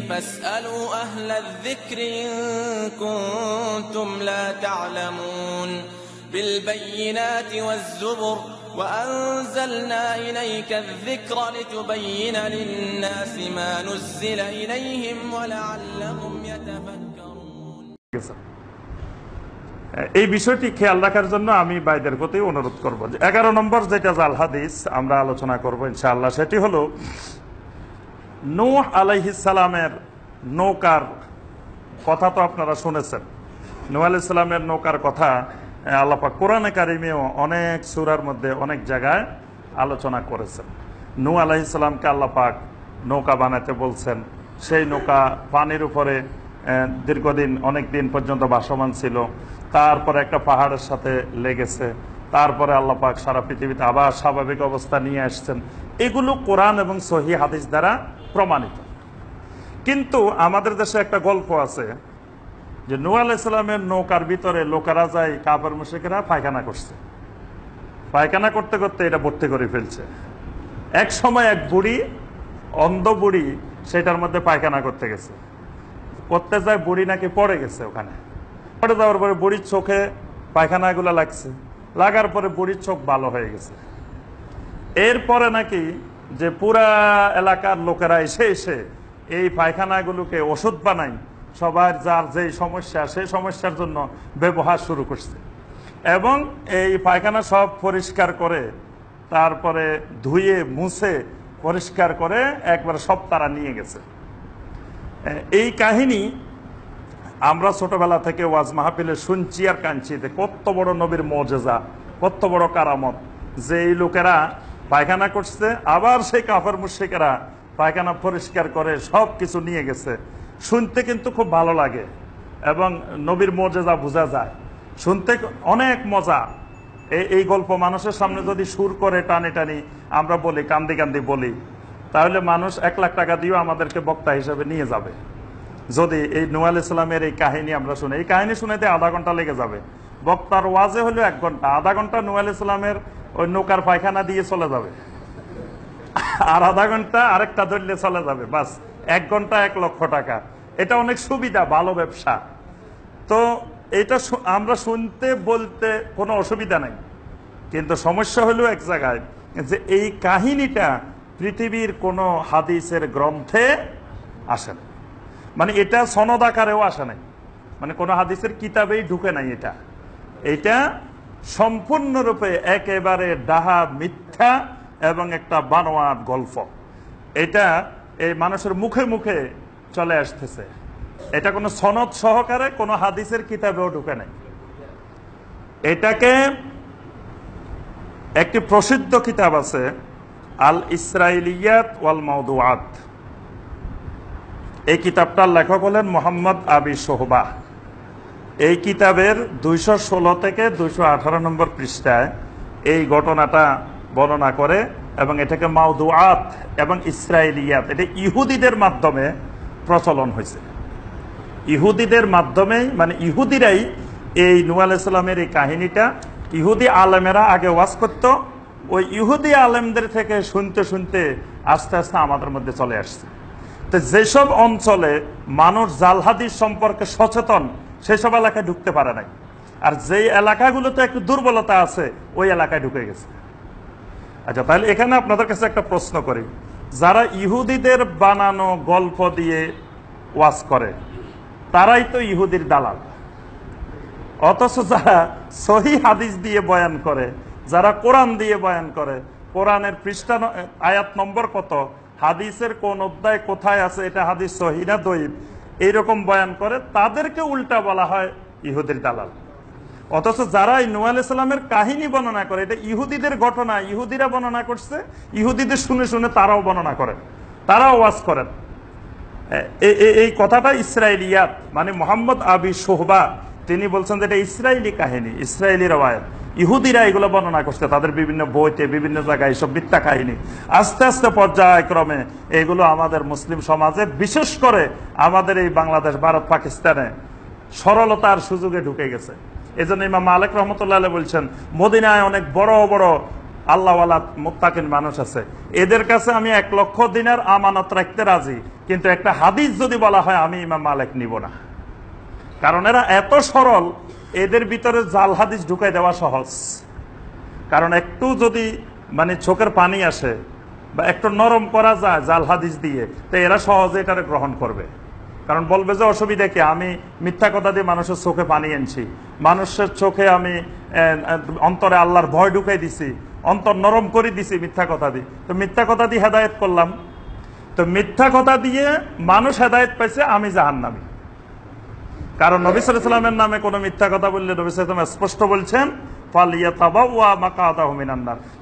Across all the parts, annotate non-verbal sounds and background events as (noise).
فاسألوا أهل الذكر إن كنتم لا تعلمون بالبينات والزبر وأنزلنا إليك الذكر لتبين للناس ما نزل إليهم ولعلهم يتفكرون এই বিষয়টি খেয়াল রাখার জন্য আমি বাইদের প্রতি অনুরোধ করব এগারো নম্বর যেটা জাল হাদিস আমরা আলোচনা করবো ইনশাআল্লাহ সেটি হলো নূহ ইসালামের নৌকার কথা তো আপনারা শুনেছেন আলি আলাইসালামের নৌকার কথা আল্লাপা কোরআনে কারিমেও অনেক সুরার মধ্যে অনেক জায়গায় আলোচনা করেছেন নূ আলাইসালামকে আল্লাপাক নৌকা বানাতে বলছেন সেই নৌকা পানির উপরে দীর্ঘদিন অনেক দিন পর্যন্ত বাসমান ছিল তারপরে একটা পাহাড়ের সাথে লেগেছে তারপরে আল্লাপাক সারা পৃথিবীতে আবার স্বাভাবিক অবস্থা নিয়ে আসছেন এগুলো কোরআন এবং সহি হাদিস দ্বারা প্রমাণিত কিন্তু আমাদের দেশে একটা গল্প আছে যে নু ইসলামের নৌকার ভিতরে লোকেরা যায় কাপড় মুশিকেরা পায়খানা করছে পায়খানা করতে করতে এটা ভর্তি করে ফেলছে এক সময় এক বুড়ি অন্ধ বুড়ি সেটার মধ্যে পায়খানা করতে গেছে করতে যায় বুড়ি নাকি পড়ে গেছে ওখানে পড়ে যাওয়ার পরে বুড়ির চোখে পায়খানাগুলো লাগছে লাগার পরে বুড়ির চোখ ভালো হয়ে গেছে এরপরে নাকি যে পুরা এলাকার লোকেরা এসে এসে এই পায়খানাগুলোকে ওষুধ বানাই সবার যার যেই সমস্যা সেই সমস্যার জন্য ব্যবহার শুরু করছে এবং এই পায়খানা সব পরিষ্কার করে তারপরে ধুয়ে মুছে পরিষ্কার করে একবার সব তারা নিয়ে গেছে এই কাহিনী আমরা ছোটবেলা থেকে ওয়াজ মাহফিলে শুনছি আর কাঞ্চিতে কত বড় নবীর মজেজা কত বড় কারামত যে এই লোকেরা পায়খানা করছে আবার সেই কাফের মুর্শিকেরা পায়খানা পরিষ্কার করে সব কিছু নিয়ে গেছে শুনতে কিন্তু খুব ভালো লাগে এবং নবীর মর্যাদা বোঝা যায় শুনতে অনেক মজা এই গল্প মানুষের সামনে যদি সুর করে টানে টানি আমরা বলি কান্দি কান্দি বলি তাহলে মানুষ এক লাখ টাকা দিয়েও আমাদেরকে বক্তা হিসেবে নিয়ে যাবে যদি এই নোয়াল ইসলামের এই কাহিনী আমরা শুনি এই কাহিনী শুনেতে আধা ঘন্টা লেগে যাবে বক্তার ওয়াজে হলো এক ঘন্টা আধা ঘন্টা নোয়াল ইসলামের ওই নৌকার পায়খানা দিয়ে চলে যাবে আর আধা ঘন্টা আরেকটা ধরলে চলে যাবে বাস এক ঘন্টা এক লক্ষ টাকা এটা অনেক সুবিধা ভালো ব্যবসা তো এটা আমরা শুনতে বলতে কোনো অসুবিধা নাই কিন্তু সমস্যা হলো এক জায়গায় যে এই কাহিনীটা পৃথিবীর কোনো হাদিসের গ্রন্থে আসে না মানে এটা সনদ আকারেও আসে নাই মানে কোনো হাদিসের কিতাবেই ঢুকে নাই এটা এটা সম্পূর্ণরূপে একেবারে ডাহা মিথ্যা এবং একটা বানোয়াট গল্প এটা এই মানুষের মুখে মুখে চলে আসতেছে এটা কোনো সনদ সহকারে কোনো হাদিসের কিতাবেও ঢুকে নাই এটাকে একটি প্রসিদ্ধ কিতাব আছে আল ইসরায়েলিয়াত ওয়াল মৌদুয়াত এই কিতাবটার লেখক হলেন মোহাম্মদ আবি সোহবাহ এই কিতাবের দুইশো ষোলো থেকে দুইশো আঠারো নম্বর পৃষ্ঠায় এই ঘটনাটা বর্ণনা করে এবং এটাকে মাউদুয়াত এবং ইসরায়েলিয়াত এটা ইহুদিদের মাধ্যমে প্রচলন হয়েছে ইহুদিদের মাধ্যমেই মানে ইহুদিরাই এই নুয়াল ইসলামের এই কাহিনীটা ইহুদি আলেমেরা আগে ওয়াজ করত ওই ইহুদি আলেমদের থেকে শুনতে শুনতে আস্তে আস্তে আমাদের মধ্যে চলে আসছে তো যেসব অঞ্চলে মানুষ জালহাদির সম্পর্কে সচেতন সেসব এলাকায় ঢুকতে পারে নাই আর যেই এলাকাগুলোতে একটু দুর্বলতা আছে ওই এলাকায় ঢুকে গেছে আচ্ছা তাহলে এখানে আপনাদের কাছে একটা প্রশ্ন করি যারা ইহুদিদের বানানো গল্প দিয়ে ওয়াজ করে তারাই তো ইহুদির দালাল অথচ যারা সহি হাদিস দিয়ে বয়ান করে যারা কোরআন দিয়ে বয়ান করে কোরআনের পৃষ্ঠা আয়াত নম্বর কত হাদিসের কোন অধ্যায় কোথায় আছে এটা হাদিস সহি না দৈব এইরকম বয়ান করে তাদেরকে উল্টা বলা হয় ইহুদের দালাল অথচ যারা নোয়া ইসলামের কাহিনী বর্ণনা করে এটা ইহুদিদের ঘটনা ইহুদিরা বর্ণনা করছে ইহুদিদের শুনে শুনে তারাও বর্ণনা করেন তারাও ওয়াজ করেন এই কথাটা ইসরায়েলিয়াত মানে মোহাম্মদ আবি সোহবা তিনি বলছেন যে এটা ইসরায়েলি কাহিনী ইসরায়েলি রবায়ত ইহুদিরা এগুলো বর্ণনা করছে তাদের বিভিন্ন বইতে বিভিন্ন জায়গায় এইসব মিথ্যা কাহিনী আস্তে আস্তে পর্যায়ক্রমে এগুলো আমাদের মুসলিম সমাজে বিশেষ করে আমাদের এই বাংলাদেশ ভারত পাকিস্তানে সরলতার সুযোগে ঢুকে গেছে এই জন্য ইমাম মালিক রহমতুল্লাহ বলছেন মদিনায় অনেক বড় বড় আল্লাহওয়ালা মোত্তাকিন মানুষ আছে এদের কাছে আমি এক লক্ষ দিনের আমানত রাখতে রাজি কিন্তু একটা হাদিস যদি বলা হয় আমি ইমাম মালিক নিব না কারণ এরা এত সরল এদের ভিতরে জাল হাদিস ঢুকাই দেওয়া সহজ কারণ একটু যদি মানে চোখের পানি আসে বা একটু নরম করা যায় জাল হাদিস দিয়ে তো এরা সহজে এটারে গ্রহণ করবে কারণ বলবে যে অসুবিধা কি আমি মিথ্যা কথা দিয়ে মানুষের চোখে পানি এনছি মানুষের চোখে আমি অন্তরে আল্লাহর ভয় ঢুকাই দিছি অন্তর নরম করে দিছি মিথ্যা কথা দিয়ে তো মিথ্যা কথা দিয়ে হেদায়ত করলাম তো মিথ্যা কথা দিয়ে মানুষ হেদায়ত পাইছে আমি জাহান্নামি কারণ নবী সাল্লামের নামে কোনো মিথ্যা কথা বললে নবী সাল্লাম স্পষ্ট বলছেন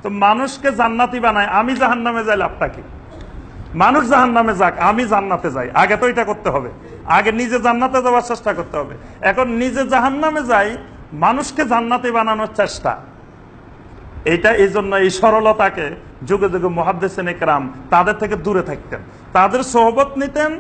তো মানুষকে জান্নাতি বানায় আমি জাহান নামে যাই লাভটা কি মানুষ জাহান নামে যাক আমি জান্নাতে যাই আগে তো এটা করতে হবে আগে নিজে জান্নাতে যাওয়ার চেষ্টা করতে হবে এখন নিজে জাহান নামে যাই মানুষকে জান্নাতি বানানোর চেষ্টা এটা এই জন্য এই সরলতাকে যুগে যুগে মহাদ্দেশন একরাম তাদের থেকে দূরে থাকতেন তাদের সহবত নিতেন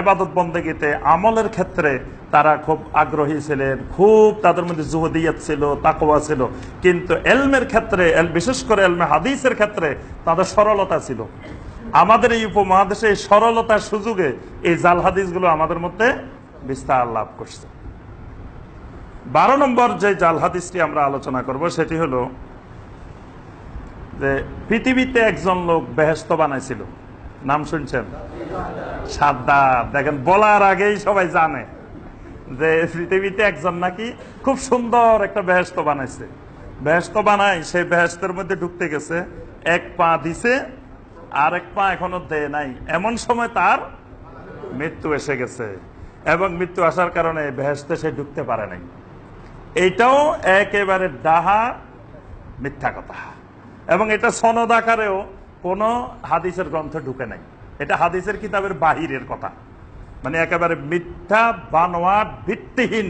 এবাদত বন্দেগীতে আমলের ক্ষেত্রে তারা খুব আগ্রহী ছিলেন খুব তাদের মধ্যে জুহদিয়াত ছিল তাকোয়া ছিল কিন্তু এলমের ক্ষেত্রে বিশেষ করে এলমে হাদিসের ক্ষেত্রে তাদের সরলতা ছিল আমাদের এই উপমহাদেশে এই সরলতার সুযোগে এই জাল হাদিসগুলো আমাদের মধ্যে বিস্তার লাভ করছে বারো নম্বর যে জাল হাদিসটি আমরা আলোচনা করব সেটি হলো যে পৃথিবীতে একজন লোক বেহেস্ত বানাইছিল নাম শুনছেন দেখেন বলার আগেই সবাই জানে যে পৃথিবীতে একজন নাকি খুব সুন্দর একটা ব্যস্ত বানাইছে ব্যস্ত বানাই সেই ব্যস্তের মধ্যে ঢুকতে গেছে এক পা দিছে আর এক পা এখনো দেয় নাই এমন সময় তার মৃত্যু এসে গেছে এবং মৃত্যু আসার কারণে বেহস্তে সে ঢুকতে পারে নাই এইটাও একেবারে ডাহা মিথ্যা কথা এবং এটা সনদ আকারেও কোনো হাদিসের গ্রন্থে ঢুকে নাই এটা হাদিসের কিতাবের বাহিরের কথা মানে একেবারে মিথ্যা বানোয়ার ভিত্তিহীন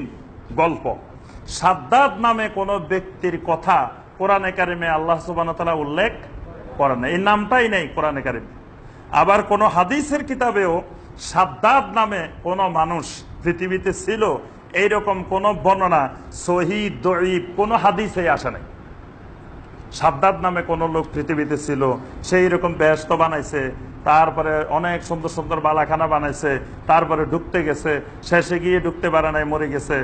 গল্প সাদ্দাত নামে কোনো ব্যক্তির কথা কোরআনে কারিমে আল্লাহ সুবাহতালা উল্লেখ করেন এই নামটাই নেই কোরআনে কারিমে আবার কোন হাদিসের কিতাবেও সাদ্দাত নামে কোন মানুষ পৃথিবীতে ছিল এইরকম কোনো বর্ণনা সহি দরিব কোনো হাদিসে আসে নাই সাদ্দাত নামে কোনো লোক পৃথিবীতে ছিল সেই রকম ব্যস্ত বানাইছে তারপরে অনেক সুন্দর সুন্দর বালাখানা বানাইছে তারপরে ঢুকতে গেছে শেষে গিয়ে ঢুকতে পারে নাই মরে গেছে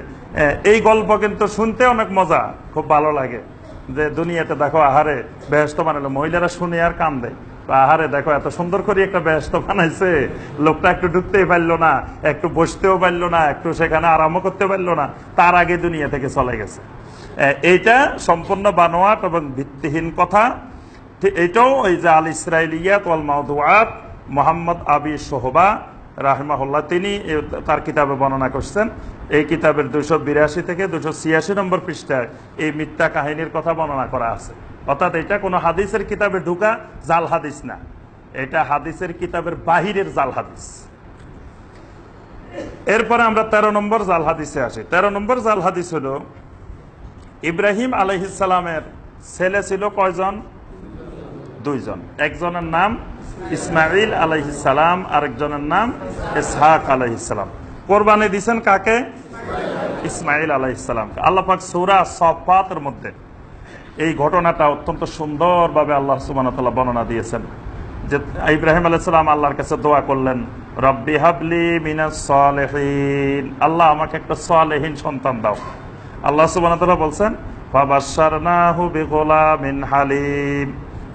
এই গল্প কিন্তু শুনতে অনেক মজা খুব ভালো লাগে যে দুনিয়াতে দেখো আহারে ব্যস্ত বানালো মহিলারা শুনে আর কান দেয় আহারে দেখো এত সুন্দর করে একটা ব্যস্ত বানাইছে লোকটা একটু ঢুকতেই পারলো না একটু বসতেও পারলো না একটু সেখানে আরামও করতে পারলো না তার আগে দুনিয়া থেকে চলে গেছে এইটা সম্পূর্ণ বানোয়াট এবং ভিত্তিহীন কথা এটাও এই যে আল ইসরায়েলিয়াত ওয়াল মোহাম্মদ আবি সোহবা রাহমাহুল্লাহ তিনি তার কিতাবে বর্ণনা করছেন এই কিতাবের দুশো বিরাশি থেকে দুশো ছিয়াশি নম্বর পৃষ্ঠায় এই মিথ্যা কাহিনীর কথা বর্ণনা করা আছে অর্থাৎ এটা কোনো হাদিসের কিতাবে ঢুকা জাল হাদিস না এটা হাদিসের কিতাবের বাহিরের জাল হাদিস এরপরে আমরা তেরো নম্বর জাল হাদিসে আসি তেরো নম্বর জাল হাদিস হল ইব্রাহিম আলহিসালামের ছেলে ছিল কয়জন দুইজন একজনের নাম ইসমাইল আলাইহিসালাম আরেকজনের নাম ইসহাক আলাইহিসালাম কোরবানি দিছেন কাকে ইসমাইল আলাইসালামকে আল্লাহাক সৌরা সফাতের মধ্যে এই ঘটনাটা অত্যন্ত সুন্দরভাবে আল্লাহ সুবানতাল্লাহ বর্ণনা দিয়েছেন যে ইব্রাহিম আলাইসালাম আল্লাহর কাছে দোয়া করলেন রব্বি হাবলি মিনাসলেহীন আল্লাহ আমাকে একটা সলেহীন সন্তান দাও আল্লাহ সুবানতাল্লাহ বলছেন বাবা না হুবি মিন হালিম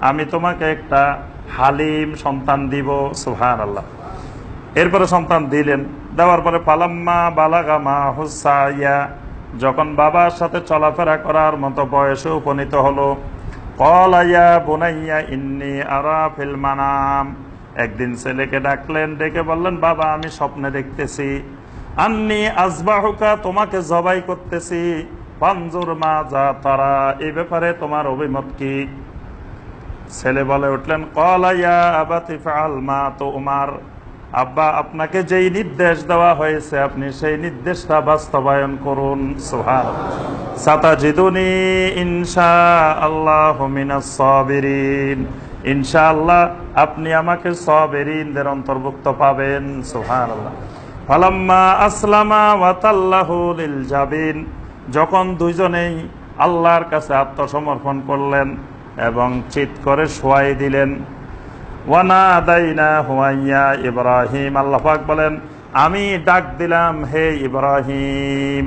আমি তোমাকে একটা হালিম সন্তান দিব সুহান আল্লাহ এরপরে সন্তান দিলেন দেওয়ার পরে পালাম্মা বালাগামা হুসাইয়া যখন বাবার সাথে চলাফেরা করার মতো বয়সে উপনীত হলো কলাইয়া বোনাইয়া ইন্নি আরা ফিলমানাম একদিন ছেলেকে ডাকলেন ডেকে বললেন বাবা আমি স্বপ্নে দেখতেছি আন্নি আজবাহুকা তোমাকে জবাই করতেছি পাঞ্জুর মা যা তারা এই ব্যাপারে তোমার অভিমত কি ছেলে বলে উঠলেন কলাইয়া আবাতি ফাল তো উমার আব্বা আপনাকে যেই নির্দেশ দেওয়া হয়েছে আপনি সেই নির্দেশটা বাস্তবায়ন করুন সোহার সাতা ইনশা আল্লাহ সবিরিন ইনশা আল্লাহ আপনি আমাকে সবেরিনদের অন্তর্ভুক্ত পাবেন সোহার আল্লাহ ফালাম্মা আসলামা ওয়াতাল্লাহুল জাবিন যখন দুইজনেই আল্লাহর কাছে আত্মসমর্পণ করলেন এবং চিত করে শোয়াই দিলেন ওয়ানা দাইনা হুয়াইয়া ইব্রাহিম আল্লাহাক বলেন আমি ডাক দিলাম হে ইব্রাহিম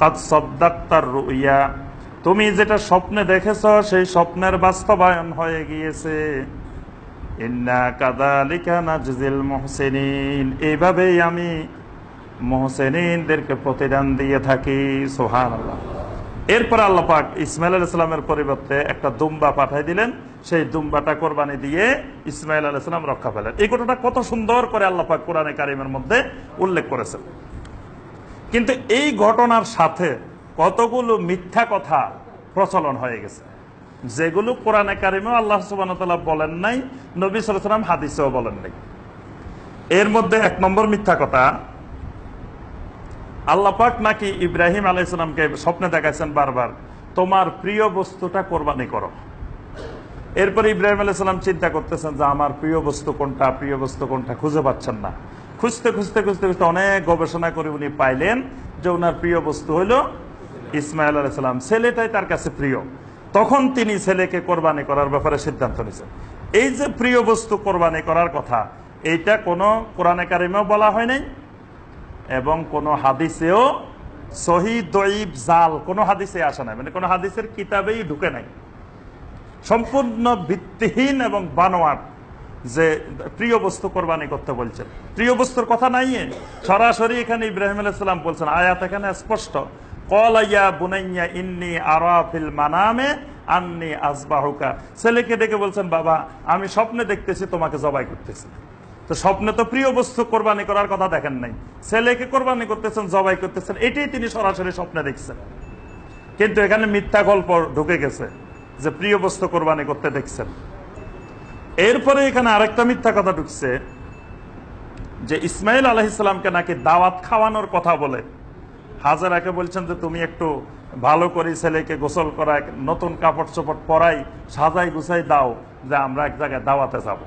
তাৎসদ্দাক্তার রুইয়া তুমি যেটা স্বপ্নে দেখেছ সেই স্বপ্নের বাস্তবায়ন হয়ে গিয়েছে ইন্না কাদালিকা নাজিল মোহসেনিন এইভাবেই আমি মোহসেনিনদেরকে প্রতিদান দিয়ে থাকি সোহান আল্লাহ এরপর আল্লাপাক ইসমাইল আলাইসালামের পরিবর্তে একটা দুম্বা পাঠাই দিলেন সেই দুম্বাটা কোরবানি দিয়ে ইসমাইল আলাইসালাম রক্ষা পেলেন এই ঘটনাটা কত সুন্দর করে আল্লাপাক কোরআনে কারিমের মধ্যে উল্লেখ করেছেন কিন্তু এই ঘটনার সাথে কতগুলো মিথ্যা কথা প্রচলন হয়ে গেছে যেগুলো কোরআনে কারিমেও আল্লাহ সুবাহতাল্লাহ বলেন নাই নবী সালাম হাদিসেও বলেন নাই এর মধ্যে এক নম্বর মিথ্যা কথা আল্লাপাক নাকি ইব্রাহিম আলাইসালামকে স্বপ্নে দেখাইছেন বারবার তোমার প্রিয় বস্তুটা কোরবানি করো এরপর ইব্রাহিম আলাইসালাম চিন্তা করতেছেন যে আমার প্রিয় বস্তু কোনটা প্রিয় বস্তু কোনটা খুঁজে পাচ্ছেন না খুঁজতে খুঁজতে খুঁজতে খুঁজতে অনেক গবেষণা করে উনি পাইলেন যে ওনার প্রিয় বস্তু হইল ইসমাইল আলাইসালাম ছেলেটাই তার কাছে প্রিয় তখন তিনি ছেলেকে কোরবানি করার ব্যাপারে সিদ্ধান্ত নিয়েছেন এই যে প্রিয় বস্তু কোরবানি করার কথা এইটা কোনো কোরআনে কারিমেও বলা হয় নাই এবং কোন হাদিসেও সহি জাল কোনো হাদিসে আসে নাই মানে কোনো হাদিসের কিতাবেই ঢুকে নাই সম্পূর্ণ ভিত্তিহীন এবং বানোয়ার যে প্রিয় বস্তু কোরবানি করতে বলছেন প্রিয় বস্তুর কথা নাই সরাসরি এখানে ইব্রাহিম আলাইসাল্লাম বলছেন আয়াত এখানে স্পষ্ট কলাইয়া বুনাইয়া ইন্নি আরাফিল মানামে আন্নি আসবাহুকা ছেলেকে ডেকে বলছেন বাবা আমি স্বপ্নে দেখতেছি তোমাকে জবাই করতেছি তো স্বপ্নে তো প্রিয় বস্তু কোরবানি করার কথা দেখেন নাই ছেলেকে কোরবানি করতেছেন জবাই করতেছেন এটাই তিনি সরাসরি স্বপ্নে দেখছেন কিন্তু এখানে মিথ্যা গল্প ঢুকে গেছে যে প্রিয় বস্তু কোরবানি করতে দেখছেন এরপরে এখানে আরেকটা মিথ্যা কথা ঢুকছে যে ইসমাইল আলহিসামকে নাকি দাওয়াত খাওয়ানোর কথা বলে হাজারাকে বলছেন যে তুমি একটু ভালো করে ছেলেকে গোসল করা নতুন কাপড় চোপড় পরাই সাজাই গুছাই দাও যে আমরা এক জায়গায় দাওয়াতে যাবো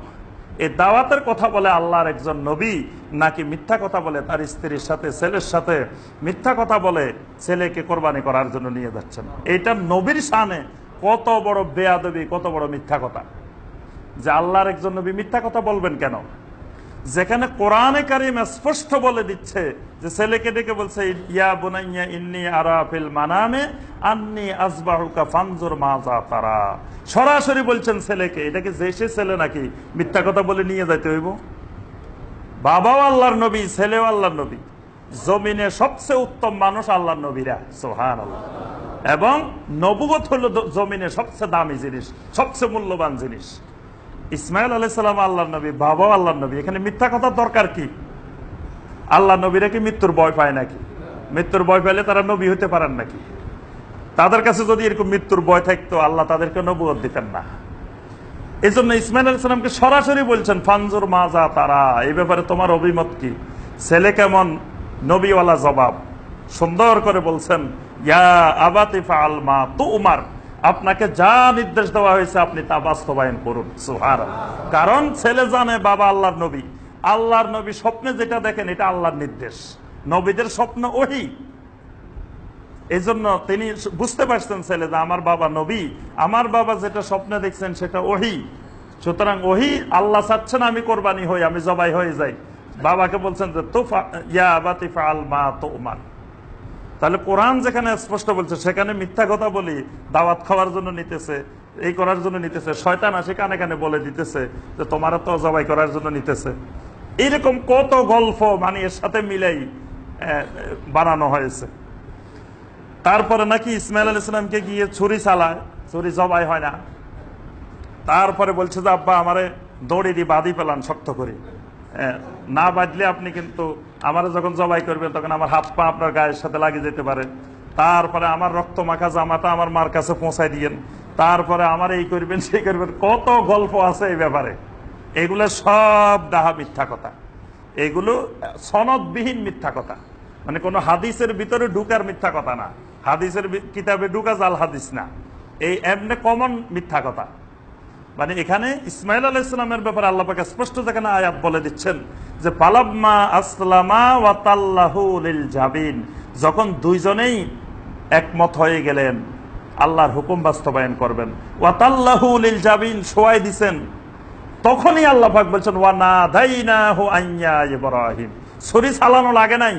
এই দাওয়াতের কথা বলে আল্লাহর একজন নবী নাকি মিথ্যা কথা বলে তার স্ত্রীর সাথে ছেলের সাথে মিথ্যা কথা বলে ছেলেকে কোরবানি করার জন্য নিয়ে যাচ্ছেন এইটা নবীর সামনে কত বড় বেয়াদবি কত বড় মিথ্যা কথা যে আল্লাহর একজন নবী মিথ্যা কথা বলবেন কেন যেখানে কোরআনে কারিম স্পষ্ট বলে দিচ্ছে যে ছেলেকে ডেকে বলছে ইয়া বোনাইয়া ইন্নি আরাফিল মানামে আন্নি আসবাহুকা ফানজুর মাজা তারা সরাসরি বলছেন ছেলেকে এটাকে যে সে ছেলে নাকি মিথ্যা কথা বলে নিয়ে যাইতে হইব বাবাও আল্লাহর নবী ছেলেও আল্লাহর নবী জমিনে সবচেয়ে উত্তম মানুষ আল্লাহর নবীরা সোহান আল্লাহ এবং নবগত হলো জমিনে সবচেয়ে দামি জিনিস সবচেয়ে মূল্যবান জিনিস ইসমাইল আলাইসাল্লাম আল্লাহ নবী বাবাও আল্লাহ নবী এখানে মিথ্যা কথার দরকার কি আল্লাহ নবীরা কি মৃত্যুর ভয় পায় নাকি মৃত্যুর ভয় পাইলে তারা নবী হতে পারেন নাকি তাদের কাছে যদি এরকম মৃত্যুর ভয় থাকতো আল্লাহ তাদেরকে নবুয় দিতেন না এই জন্য ইসমাইল আলাইসালামকে সরাসরি বলছেন ফানজুর মাজা তারা এই ব্যাপারে তোমার অভিমত কি ছেলে কেমন নবীওয়ালা জবাব সুন্দর করে বলছেন ইয়া মা তো উমার আপনাকে যা নির্দেশ দেওয়া হয়েছে আপনি তা বাস্তবায়ন করুন সুহার কারণ ছেলে জানে বাবা আল্লাহর নবী আল্লাহর নবী স্বপ্নে যেটা দেখেন এটা আল্লাহর নির্দেশ নবীদের স্বপ্ন ওহি এই জন্য তিনি বুঝতে পারছেন ছেলে যে আমার বাবা নবী আমার বাবা যেটা স্বপ্নে দেখছেন সেটা ওহি সুতরাং ওহি আল্লাহ চাচ্ছেন আমি কোরবানি হই আমি জবাই হয়ে যাই বাবাকে বলছেন যে তাহলে কোরআন যেখানে স্পষ্ট বলছে সেখানে মিথ্যা কথা বলি দাওয়াত খাওয়ার জন্য নিতেছে এই করার জন্য নিতেছে শয়তান আসে কানে কানে বলে দিতেছে যে তোমারা তো জবাই করার জন্য নিতেছে এইরকম কত গল্প মানে এর সাথে মিলেই বানানো হয়েছে তারপরে নাকি ইসমাইল আল ইসলামকে গিয়ে ছুরি চালায় ছুরি জবাই হয় না তারপরে বলছে যে আব্বা আমারে দড়ি দিয়ে বাঁধি পেলাম শক্ত করে না বাঁধলে আপনি কিন্তু আমার যখন জবাই করবেন তখন আমার হাত পা আপনার গায়ের সাথে লাগে যেতে পারে তারপরে আমার রক্ত মাখা জামাটা আমার মার কাছে পৌঁছায় দিয়েন তারপরে আমার এই করবেন সেই করবেন কত গল্প আছে এই ব্যাপারে এগুলো সব ডাহা মিথ্যা কথা এগুলো সনদবিহীন মিথ্যা কথা মানে কোনো হাদিসের ভিতরে ঢুকার মিথ্যা কথা না হাদিসের কিতাবে ঢুকা জাল হাদিস না এই এমনি কমন মিথ্যা কথা মানে এখানে ইসমাইল আল ইসলামের ব্যাপারে আল্লাপাকে স্পষ্ট যেখানে আয়াত বলে দিচ্ছেন যে পালাবমা আসলামা ওয়াতাল্লাহুল জাবিন যখন দুইজনেই একমত হয়ে গেলেন আল্লাহর হুকুম বাস্তবায়ন করবেন ওয়াতাল্লাহুল জাবিন সোয়াই দিছেন তখনই আল্লাহ ভাগ বলছেন ওয়া না দাই না হো আইয়া ইব্রাহিম সরি চালানো লাগে নাই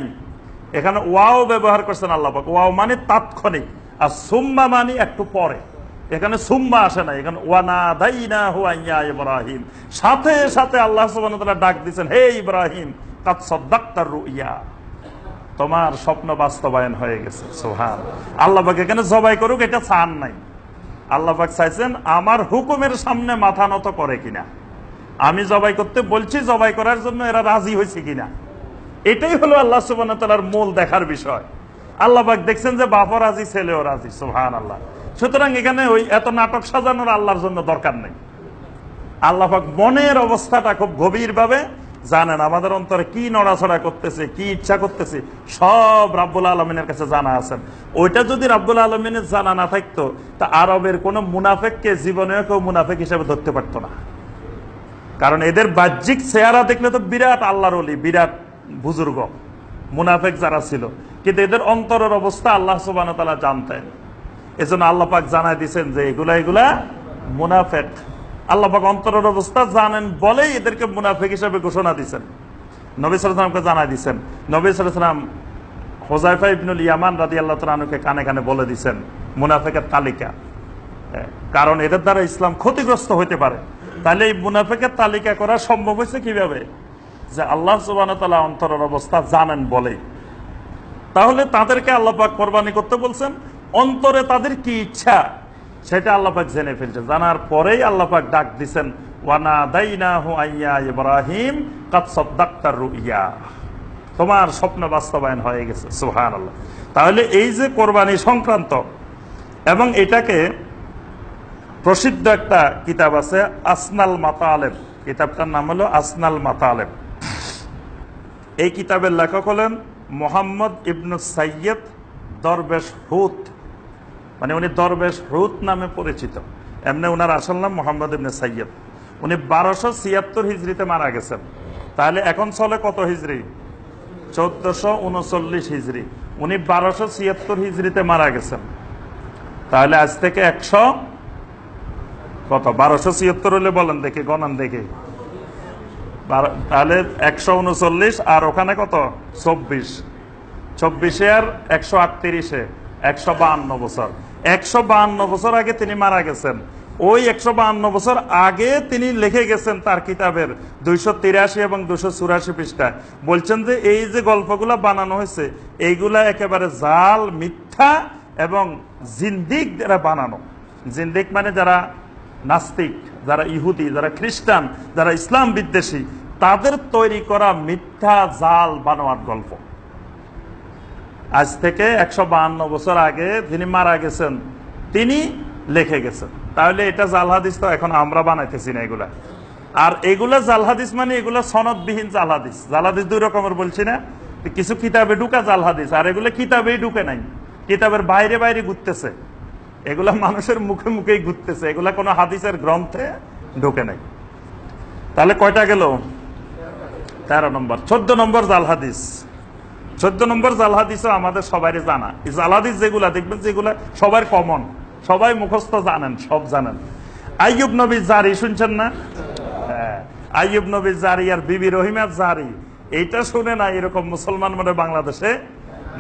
এখানে ওয়াও ব্যবহার করছেন আল্লাহ পাক ওয়াও মানে তাৎক্ষণিক আর সুম্মা মানে একটু পরে এখানে সুম্মা আসে না এখানে না দাইনা হুয়াইয়া ইব্রাহিম সাথে সাথে আল্লাহ সুবহানাহু তাআলা ডাক দিয়েছেন হে ইব্রাহিম কাদ সাদাক্তার রুইয়া তোমার স্বপ্ন বাস্তবায়ন হয়ে গেছে সুবহান আল্লাহ পাক এখানে জবাই করুক এটা চান নাই আল্লাহ পাক চাইছেন আমার হুকুমের সামনে মাথা নত করে কিনা আমি জবাই করতে বলছি জবাই করার জন্য এরা রাজি হয়েছে কিনা এটাই হলো আল্লাহ সুবান তালার মূল দেখার বিষয় আল্লাহবাক দেখছেন যে বাপ রাজি ছেলেও রাজি সুহান আল্লাহ সুতরাং এখানে ওই এত নাটক সাজানোর আল্লাহর জন্য দরকার নেই আল্লাহাক মনের অবস্থাটা খুব গভীরভাবে জানেন আমাদের অন্তরে কি নড়াচড়া করতেছে কি ইচ্ছা করতেছে সব রাব্বুল আলমিনের কাছে জানা আছেন ওইটা যদি রাব্বুল আলমিনের জানা না থাকতো তা আরবের কোনো মুনাফেককে জীবনে কেউ মুনাফেক হিসেবে ধরতে পারতো না কারণ এদের বাহ্যিক চেহারা দেখলে তো বিরাট আল্লাহর অলি বিরাট বুজুর্গ মুনাফেক যারা ছিল কিন্তু এদের অন্তরের অবস্থা আল্লাহ সুবান তালা জানতেন এজন্য আল্লাহ পাক জানাই দিচ্ছেন যে এগুলা এগুলা মুনাফেক আল্লাহ পাক অন্তরের অবস্থা জানেন বলেই এদেরকে মুনাফেক হিসাবে ঘোষণা দিচ্ছেন নবী সালামকে জানাই দিচ্ছেন নবী সালাম হোজাইফা ইবনুল ইয়ামান রাদি আল্লাহ তালুকে কানে কানে বলে দিচ্ছেন মুনাফেকের তালিকা হ্যাঁ, কারণ এদের দ্বারা ইসলাম ক্ষতিগ্রস্ত হইতে পারে তাহলে এই মুনাফেকের তালিকা করা সম্ভব হয়েছে কিভাবে যে আল্লাহ সুবাহতালা অন্তরের অবস্থা জানেন বলে তাহলে তাদেরকে আল্লাপাক কোরবানি করতে বলছেন অন্তরে তাদের কি ইচ্ছা সেটা আল্লাপাক জেনে ফেলছে জানার পরেই আল্লাপাক ডাক দিচ্ছেন ওয়ানা দাইনা ডাক্তার তোমার স্বপ্ন বাস্তবায়ন হয়ে গেছে সুহান আল্লাহ তাহলে এই যে কোরবানি সংক্রান্ত এবং এটাকে প্রসিদ্ধ একটা কিতাব আছে আসনাল মাতা আলেম কিতাবটার নাম হলো আসনাল মাতা আলেম এই কিতাবের লেখক হলেন মোহাম্মদ ইবনু সৈয়দ দরবেশ হুত মানে উনি দরবেশ হুত নামে পরিচিত এমনি ওনার আসল নাম মোহাম্মদ ইবনে সৈয়দ উনি বারোশো ছিয়াত্তর হিজড়িতে মারা গেছেন তাহলে এখন চলে কত হিজড়ি চোদ্দশো উনচল্লিশ হিজড়ি উনি বারোশো ছিয়াত্তর হিজড়িতে মারা গেছেন তাহলে আজ থেকে একশো কত বারোশো ছিয়াত্তর হলে বলেন দেখে গণন দেখে তাহলে একশো উনচল্লিশ আর ওখানে কত চব্বিশ চব্বিশে আর একশো আটত্রিশে একশো বাহান্ন বছর একশো বাহান্ন বছর আগে তিনি মারা গেছেন ওই একশো বাহান্ন বছর আগে তিনি লিখে গেছেন তার কিতাবের দুইশো তিরাশি এবং দুশো চুরাশি পৃষ্ঠায় বলছেন যে এই যে গল্পগুলা বানানো হয়েছে এইগুলা একেবারে জাল মিথ্যা এবং জিন্দিক যারা বানানো জিন্দিক মানে যারা নাস্তিক যারা ইহুদি যারা খ্রিস্টান যারা ইসলাম বিদ্বেষী তাদের তৈরি করা মিথ্যা জাল বানোয়ার গল্প আজ থেকে একশো বছর আগে যিনি মারা গেছেন তিনি লেখে গেছেন তাহলে এটা জাল হাদিস তো এখন আমরা বানাইতেছি না এগুলা আর এগুলা জাল হাদিস মানে এগুলা সনদবিহীন জাল হাদিস জাল হাদিস দুই রকমের বলছি না কিছু কিতাবে ঢুকা জাল হাদিস আর এগুলো কিতাবেই ঢুকে নাই কিতাবের বাইরে বাইরে ঘুরতেছে এগুলা মানুষের মুখে মুখেই ঘুরতেছে এগুলা কোনো হাদিসের গ্রন্থে ঢোকে নাই তাহলে কয়টা গেল তেরো নম্বর চোদ্দ নম্বর জাল হাদিস চোদ্দ নম্বর জাল হাদিসও আমাদের সবাই জানা এই জাল হাদিস যেগুলা দেখবেন যেগুলা সবার কমন সবাই মুখস্থ জানেন সব জানেন আইব নবী জারি শুনছেন না হ্যাঁ। আইব নবী জারি আর বিবি রহিমা জারি এইটা শুনে না এরকম মুসলমান মানে বাংলাদেশে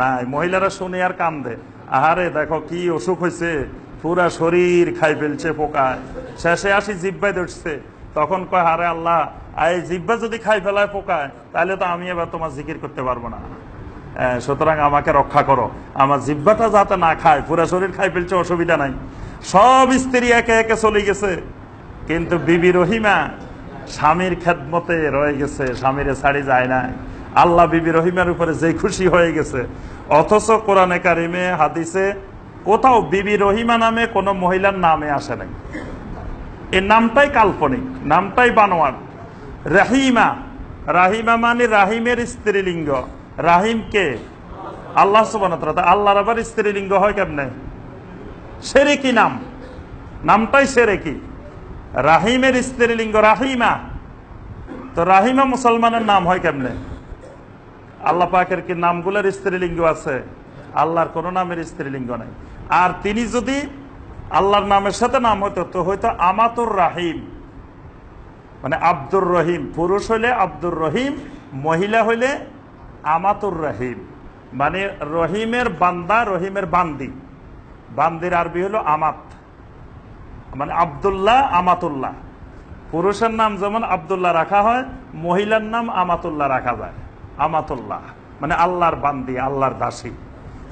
নাই মহিলারা শুনে আর কান্দে আহারে দেখো কি অসুখ হয়েছে পুরা শরীর খাই ফেলছে পোকায় শেষে আসি জিব্বায় ধরছে তখন কয় হারে আল্লাহ আয় জিব্বা যদি খাই ফেলায় পোকায় তাহলে তো আমি এবার তোমার জিকির করতে পারবো না সুতরাং আমাকে রক্ষা করো আমার জিব্বাটা যাতে না খায় পুরা শরীর খাই ফেলছে অসুবিধা নাই সব স্ত্রী একে একে চলে গেছে কিন্তু বিবি রহিমা স্বামীর খেদমতে রয়ে গেছে স্বামীরে ছাড়ি যায় নাই আল্লাহ বিবি রহিমার উপরে যে খুশি হয়ে গেছে অথচ কোরআনে কারিমে হাদিসে কোথাও বিবি রহিমা নামে কোনো মহিলার নামে আসে নাই এর নামটাই কাল্পনিক নামটাই বানোয়ার রাহিমা রাহিমা মানে রাহিমের স্ত্রীলিঙ্গ রাহিম কে আল্লাহ সুবানতা আল্লাহর আবার স্ত্রীলিঙ্গ হয় কেমনে সেরেকি নাম নামটাই সেরেকি রাহিমের স্ত্রীলিঙ্গ রাহিমা তো রাহিমা মুসলমানের নাম হয় কেমনে আল্লাহ পাকের কি নামগুলোর স্ত্রীলিঙ্গ আছে আল্লাহর কোনো নামের স্ত্রীলিঙ্গ নাই আর তিনি যদি আল্লাহর নামের সাথে নাম হতো তো হয়তো আমাতুর রাহিম মানে আব্দুর রহিম পুরুষ হইলে আব্দুর রহিম মহিলা হইলে আমাতুর রহিম মানে রহিমের বান্দা রহিমের বান্দি বান্দির আরবি হলো আমাত মানে আবদুল্লাহ আমাতুল্লাহ পুরুষের নাম যেমন আবদুল্লাহ রাখা হয় মহিলার নাম আমাতুল্লাহ রাখা যায় আমাতুল্লাহ মানে আল্লাহর বান্দি আল্লাহর দাসী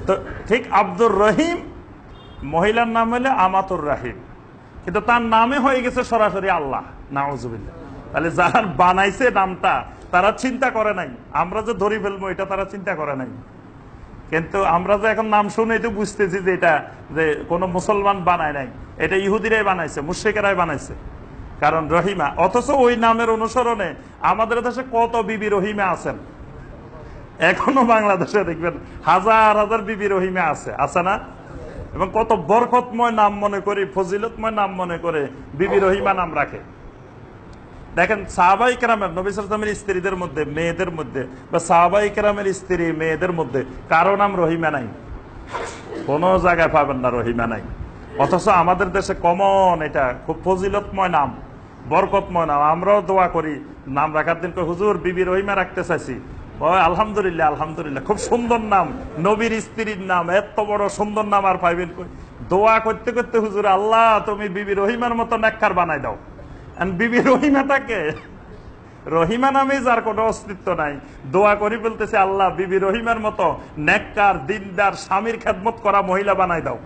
তো ঠিক আব্দুর রহিম মহিলার নাম হলে আমাতুর রাহিম কিন্তু তার নামে হয়ে গেছে সরাসরি আল্লাহ নাওজুবিল্লা তাহলে যার বানাইছে নামটা তারা চিন্তা করে নাই আমরা যে ধরি ফেলবো এটা তারা চিন্তা করে নাই কিন্তু আমরা যে এখন নাম শুনে তো বুঝতেছি যে এটা যে কোনো মুসলমান বানায় নাই এটা ইহুদিরাই বানাইছে মুর্শিকেরাই বানাইছে কারণ রহিমা অথচ ওই নামের অনুসরণে আমাদের দেশে কত বিবি রহিমা আছেন এখনো বাংলাদেশে দেখবেন হাজার হাজার বিবি রহিমে আছে আছে না এবং কত বরকতময় নাম মনে করি ফজিলতময় নাম মনে করে বিবি রহিমা নাম রাখে দেখেন সাহাবাই কেরামের নবিসের স্ত্রীদের মধ্যে মেয়েদের মধ্যে বা সাহাবাই কেরামের স্ত্রী মেয়েদের মধ্যে কারো নাম রহিমা নাই কোনো জায়গায় পাবেন না রহিমা নাই অথচ আমাদের দেশে কমন এটা খুব ফজিলতময় নাম বরকতময় নাম আমরাও দোয়া করি নাম রাখার দিন হুজুর বিবি রহিমা রাখতে চাইছি আলহামদুলিল্লাহ আলহামদুলিল্লাহ খুব সুন্দর নাম নবীর স্ত্রীর নাম এত বড় সুন্দর নাম আর পাইবেন দোয়া করতে করতে হুজুর আল্লাহ তুমি বিবি রহিমার মতো নাক্কার বানাই দাও বিবি রহিমাটাকে রহিমা নামে যার কোনো অস্তিত্ব নাই দোয়া করি বলতেছে আল্লাহ বিবি রহিমার মতো নেককার দিনদার স্বামীর খেদমত করা মহিলা বানাই দাও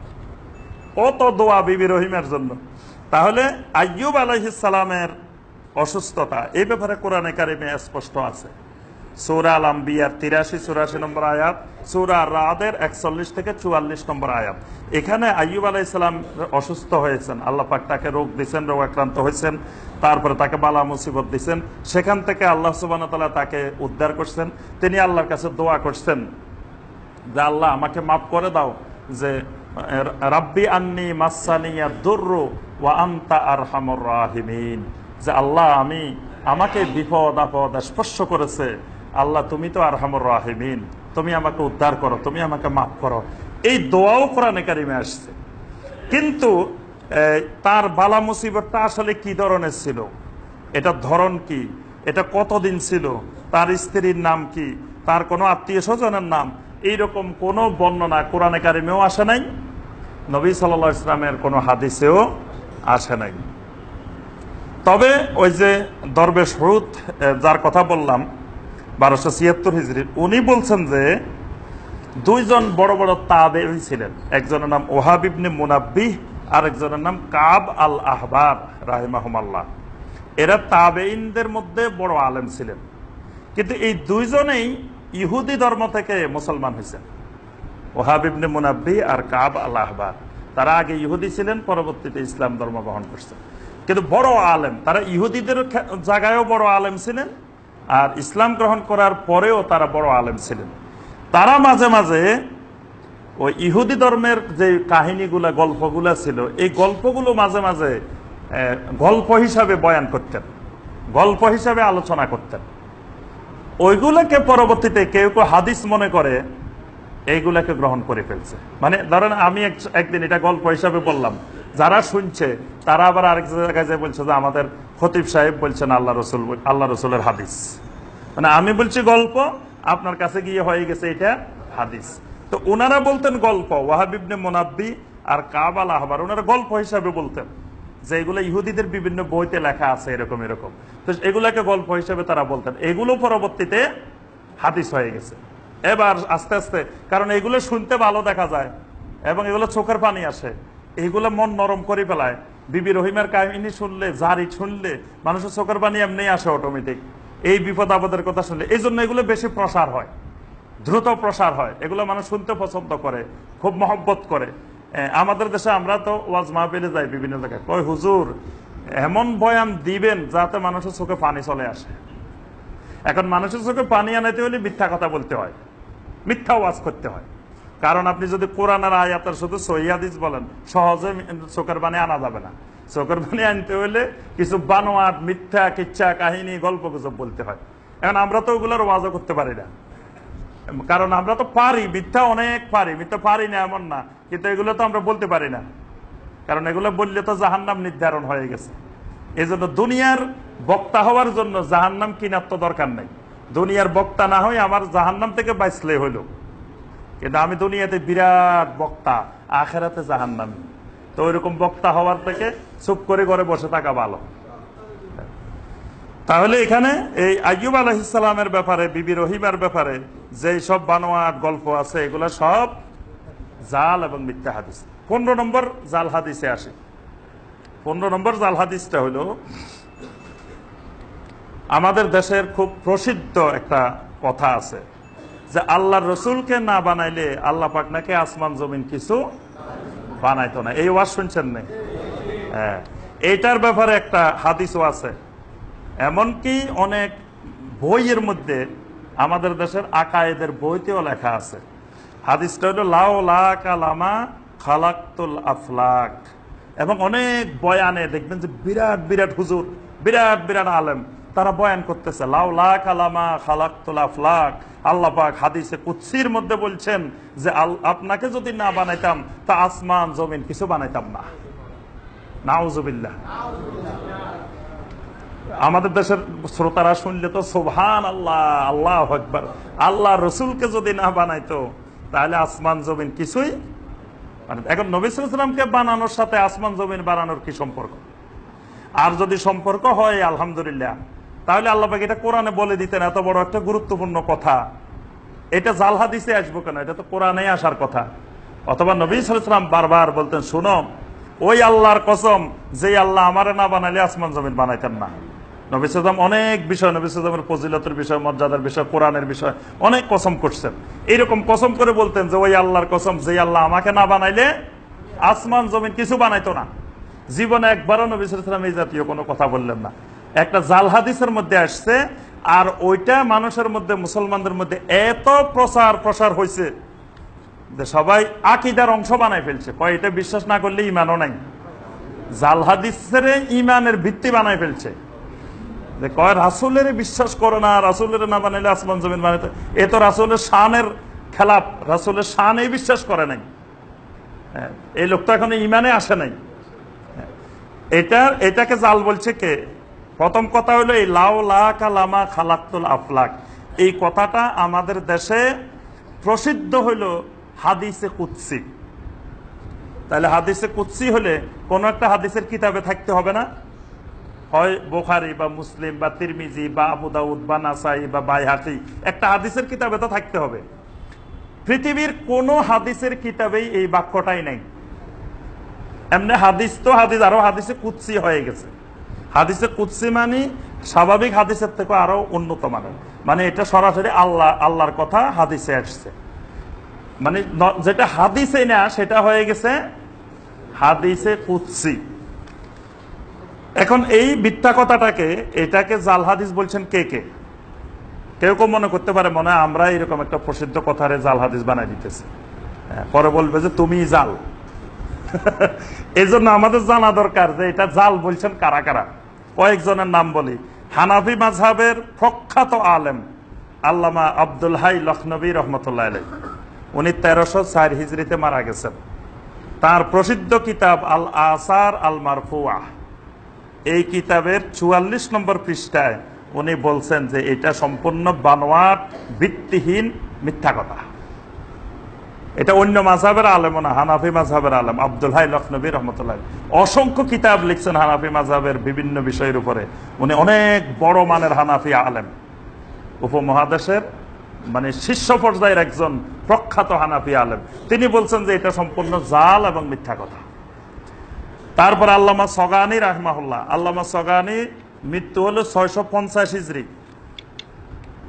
কত দোয়া বিবি রহিমার জন্য তাহলে আয়ুব আলহিসের অসুস্থতা এই ব্যাপারে কোরআনে কারিমে স্পষ্ট আছে সৌরা আল আম্বিয়ার তিরাশি চুরাশি নম্বর আয়াত সৌরা রাদের একচল্লিশ থেকে চুয়াল্লিশ নম্বর আয়াত এখানে আইয়ুব আলাহ ইসলাম অসুস্থ হয়েছেন আল্লাহ পাক তাকে রোগ দিচ্ছেন রোগ আক্রান্ত হয়েছেন তারপরে তাকে বালা মুসিবত দিচ্ছেন সেখান থেকে আল্লাহ সুবাহতাল্লাহ তাকে উদ্ধার করছেন তিনি আল্লাহর কাছে দোয়া করছেন যে আল্লাহ আমাকে মাফ করে দাও যে রাব্বি আন্নি মাসানিয়া দুর্রু ওয়া আন্তা আর হামর রাহিমিন যে আল্লাহ আমি আমাকে বিপদ আপদ স্পর্শ করেছে আল্লাহ তুমি তো আর হামর তুমি আমাকে উদ্ধার করো তুমি আমাকে মাফ করো এই দোয়াও কোরআনে কারিমে আসছে কিন্তু তার বালা মুসিবতটা আসলে কি ধরনের ছিল এটা ধরন কি এটা কতদিন ছিল তার স্ত্রীর নাম কি তার কোনো আত্মীয় স্বজনের নাম এইরকম কোনো বর্ণনা কোরআনে কারিমেও আসে নাই নবী সাল্লা ইসলামের কোনো হাদিসেও আসে নাই তবে ওই যে দরবেশ হুত যার কথা বললাম বারোশো ছিয়াত্তর হিজড়ির উনি বলছেন যে দুইজন বড় বড় তাবে ছিলেন একজনের নাম ওহাবিবনে মুনাব্বি আর একজনের নাম কাব আল আহবাব রাহেমাহমাল্লাহ এরা তাবেইনদের মধ্যে বড় আলেম ছিলেন কিন্তু এই দুইজনেই ইহুদি ধর্ম থেকে মুসলমান হয়েছেন ওহাবিবনে মুনাব্বি আর কাব আল আহবাব তারা আগে ইহুদি ছিলেন পরবর্তীতে ইসলাম ধর্ম গ্রহণ করছেন কিন্তু বড় আলেম তারা ইহুদিদের জায়গায়ও বড় আলেম ছিলেন আর ইসলাম গ্রহণ করার পরেও তারা বড় আলেম ছিলেন তারা মাঝে মাঝে ওই ইহুদি ধর্মের যে কাহিনীগুলো গল্পগুলো ছিল এই গল্পগুলো মাঝে মাঝে গল্প হিসাবে বয়ান করতেন গল্প হিসাবে আলোচনা করতেন ওইগুলোকে পরবর্তীতে কেউ কেউ হাদিস মনে করে এইগুলাকে গ্রহণ করে ফেলছে মানে ধরেন আমি একদিন এটা গল্প হিসাবে বললাম যারা শুনছে তারা আবার আরেক জায়গায় যে বলছে যে আমাদের খতিব সাহেব বলছেন আল্লাহ রসুল আল্লাহ রসুলের হাদিস মানে আমি বলছি গল্প আপনার কাছে গিয়ে হয়ে গেছে এটা হাদিস তো ওনারা বলতেন গল্প ওয়াহাবিবনে মোনাব্বি আর কাবাল আহবার ওনারা গল্প হিসাবে বলতেন যে এগুলো ইহুদিদের বিভিন্ন বইতে লেখা আছে এরকম এরকম তো এগুলাকে গল্প হিসেবে তারা বলতেন এগুলো পরবর্তীতে হাদিস হয়ে গেছে এবার আস্তে আস্তে কারণ এগুলো শুনতে ভালো দেখা যায় এবং এগুলো চোখের পানি আসে এগুলো মন নরম করে ফেলায় বিবি রহিমের কাহিনী শুনলে জারি শুনলে মানুষের চোখের পানি এমনি আসে অটোমেটিক এই বিপদ আপদের কথা শুনলে এই জন্য এগুলো বেশি প্রসার হয় দ্রুত প্রসার হয় এগুলো মানুষ শুনতে পছন্দ করে খুব মহব্বত করে আমাদের দেশে আমরা তো ওয়াজ মাহবিলে যাই বিভিন্ন জায়গায় কয় হুজুর এমন বয়ান দিবেন যাতে মানুষের চোখে পানি চলে আসে এখন মানুষের চোখে পানি আনাইতে হলে মিথ্যা কথা বলতে হয় মিথ্যা ওয়াজ করতে হয় কারণ আপনি যদি আর আয়াতের শুধু সহিয়াদিস বলেন সহজে চোখের বানে আনা যাবে না চোখের বানিয়ে আনতে হলে কিছু বানোয়াট মিথ্যা কিচ্ছা কাহিনী গল্প গুজব বলতে হয় এখন আমরা তো ওগুলোর ওয়াজও করতে পারি না কারণ আমরা তো পারি মিথ্যা অনেক পারি মিথ্যা পারি না এমন না কিন্তু এগুলো তো আমরা বলতে পারি না কারণ এগুলো বললে তো জাহান্নাম নির্ধারণ হয়ে গেছে এই জন্য দুনিয়ার বক্তা হওয়ার জন্য জাহান্নাম কিনার তো দরকার নাই দুনিয়ার বক্তা না হয়ে আমার জাহান্নাম থেকে বাঁচলে হইলো কিন্তু আমি দুনিয়াতে বিরাট বক্তা আখেরাতে জাহান্নামি তো ওইরকম বক্তা হওয়ার থেকে চুপ করে ঘরে বসে থাকা ভালো তাহলে এখানে এই আইব আলহিসামের ব্যাপারে বিবি রহিমার ব্যাপারে যে সব বানোয়াট গল্প আছে এগুলো সব জাল এবং মিথ্যা হাদিস পনেরো নম্বর জাল হাদিসে আসে পনেরো নম্বর জাল হাদিসটা হলো আমাদের দেশের খুব প্রসিদ্ধ একটা কথা আছে যে আল্লাহর রসুলকে না বানাইলে আল্লাহ পাক নাকি আসমান জমিন কিছু বানাইতো না এই ওয়াজ শুনছেন না হ্যাঁ এইটার ব্যাপারে একটা হাদিসও আছে এমনকি অনেক বইয়ের মধ্যে আমাদের দেশের আকায়েদের বইতেও লেখা আছে হাদিসটা হলো লাও লামা খালাক্তুল আফলাক এবং অনেক বয়ানে দেখবেন যে বিরাট বিরাট হুজুর বিরাট বিরাট আলেম তারা বয়ান করতেছে লাখ আলামা খালাকতোলা ফ্লাক আল্লাপাক হাদিসে কুৎসির মধ্যে বলছেন যে আপনাকে যদি না বানাইতাম তা আসমান জমিন কিছু বানাইতাম না নাউজুবিল্লা আমাদের দেশের শ্রোতারা শুনলে তো সোভান আল্লাহ আল্লাহ একবার আল্লাহ রসুলকে যদি না বানাইতো তাহলে আসমান জমিন কিছুই মানে, এখন নবিসামকে বানানোর সাথে আসমান জমিন বানানোর কি সম্পর্ক আর যদি সম্পর্ক হয় আলহামদুলিল্লাহ তাহলে আল্লাপাক এটা কোরআনে বলে দিতেন এত বড় একটা গুরুত্বপূর্ণ কথা এটা জালহা দিছে আসবো কেন এটা তো কোরআনে আসার কথা অথবা নবী সালাম বারবার বলতেন শুনো ওই আল্লাহর কসম যে আল্লাহ আমারে না বানাইলে আসমান জমিন বানাইতেন না নবী সালাম অনেক বিষয় নবী সালামের ফজিলতের বিষয় মর্যাদার বিষয় কোরআনের বিষয় অনেক কসম করছেন এইরকম কসম করে বলতেন যে ওই আল্লাহর কসম যে আল্লাহ আমাকে না বানাইলে আসমান জমিন কিছু বানাইতো না জীবনে একবারও নবী সালাম এই জাতীয় কোনো কথা বললেন না একটা জাল হাদিসের মধ্যে আসছে আর ওইটা মানুষের মধ্যে মুসলমানদের মধ্যে এত প্রচার প্রসার হয়েছে যে সবাই আকিদার অংশ বানায় ফেলছে কয় এটা বিশ্বাস না করলে ইমানও নাই জাল হাদিসের ইমানের ভিত্তি বানায় ফেলছে যে কয় রাসুলের বিশ্বাস করে না রাসুলের না বানাইলে আসমান জমিন বানাইতে এ তো রাসুলের শানের খেলাপ রাসুলের শান এই বিশ্বাস করে নাই হ্যাঁ, এই লোকটা এখন ইমানে আসে নাই হ্যাঁ, এটা এটাকে জাল বলছে কে প্রথম কথা হলো এই লাউ লামা খালাক্তুল আফলাক এই কথাটা আমাদের দেশে প্রসিদ্ধ হইল হাদিসে কুৎসি তাহলে হাদিসে কুৎসি হলে কোনো একটা হাদিসের কিতাবে থাকতে হবে না হয় বোখারি বা মুসলিম বা তিরমিজি বা আবুদাউদ বা নাসাই বা বাইহাটি একটা হাদিসের কিতাবে তো থাকতে হবে পৃথিবীর কোনো হাদিসের কিতাবেই এই বাক্যটাই নাই এমনি হাদিস তো হাদিস আরো হাদিসে কুৎসি হয়ে গেছে হাদিসে কুৎসি মানে স্বাভাবিক হাদিসের থেকে আরও উন্নত মানের মানে এটা সরাসরি আল্লাহ আল্লাহর কথা হাদিসে আসছে মানে যেটা হাদিসে না সেটা হয়ে গেছে হাদিসে কুৎসি এখন এই মিথ্যা কথাটাকে এটাকে জাল হাদিস বলছেন কে কে কেউ কেউ মনে করতে পারে মনে হয় আমরা এরকম একটা প্রসিদ্ধ কথারে জাল হাদিস বানাই দিতেছি হ্যাঁ, পরে বলবে যে তুমি জাল (laughs) এই জন্য আমাদের জানা দরকার যে এটা জাল বলছেন কারা কারা কয়েকজনের নাম বলি হানাফি মাঝহাবের প্রখ্যাত আলেম আল্লামা আব্দুল হাই লখনবী রহমতুল্লাহ আলী উনি তেরোশো চার হিজড়িতে মারা গেছেন তার প্রসিদ্ধ কিতাব আল আসার আল মারফুয়া এই কিতাবের চুয়াল্লিশ নম্বর পৃষ্ঠায় উনি বলছেন যে এটা সম্পূর্ণ বানোয়াট ভিত্তিহীন মিথ্যা কথা এটা অন্য মাঝাবের আলেম না হানাফি মাঝাবের আলেম আব্দুল হাই লখনবী রহমতুল্লাহ অসংখ্য কিতাব লিখছেন হানাফি মাঝাবের বিভিন্ন বিষয়ের উপরে উনি অনেক বড় মানের হানাফি আলেম উপমহাদেশের মানে শীর্ষ পর্যায়ের একজন প্রখ্যাত হানাফি আলেম তিনি বলছেন যে এটা সম্পূর্ণ জাল এবং মিথ্যা কথা তারপর আল্লামা সগানি রাহমাহুল্লাহ আল্লামা সগানি মৃত্যু হলো ছয়শো পঞ্চাশ হিজড়ি